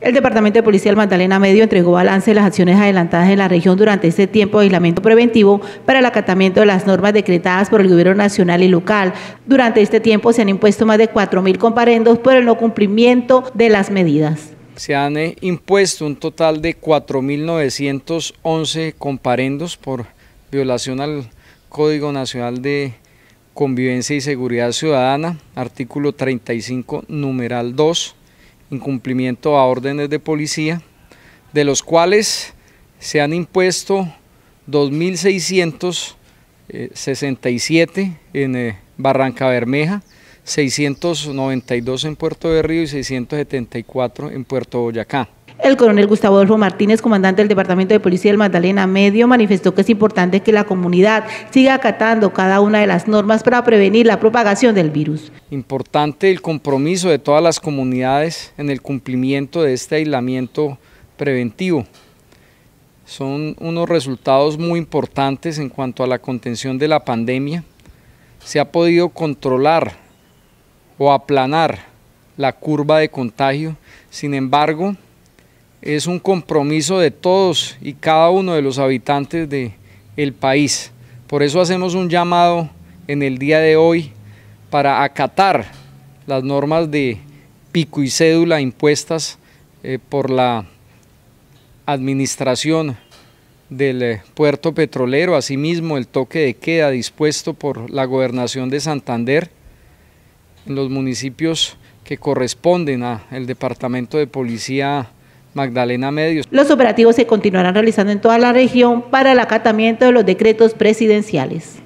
El Departamento de Policía del Magdalena Medio entregó balance de las acciones adelantadas en la región durante este tiempo de aislamiento preventivo para el acatamiento de las normas decretadas por el Gobierno Nacional y local. Durante este tiempo se han impuesto más de 4.000 comparendos por el no cumplimiento de las medidas. Se han eh, impuesto un total de 4.911 comparendos por violación al Código Nacional de Convivencia y Seguridad Ciudadana, artículo 35, numeral 2 incumplimiento a órdenes de policía, de los cuales se han impuesto 2.667 eh, en eh, Barranca Bermeja, 692 en Puerto de Río y 674 en Puerto Boyacá. El coronel Gustavo Adolfo Martínez, comandante del Departamento de Policía del Magdalena Medio, manifestó que es importante que la comunidad siga acatando cada una de las normas para prevenir la propagación del virus importante el compromiso de todas las comunidades en el cumplimiento de este aislamiento preventivo. Son unos resultados muy importantes en cuanto a la contención de la pandemia. Se ha podido controlar o aplanar la curva de contagio. Sin embargo, es un compromiso de todos y cada uno de los habitantes del país. Por eso hacemos un llamado en el día de hoy para acatar las normas de pico y cédula impuestas eh, por la administración del eh, puerto petrolero, asimismo el toque de queda dispuesto por la gobernación de Santander en los municipios que corresponden al Departamento de Policía Magdalena Medios. Los operativos se continuarán realizando en toda la región para el acatamiento de los decretos presidenciales.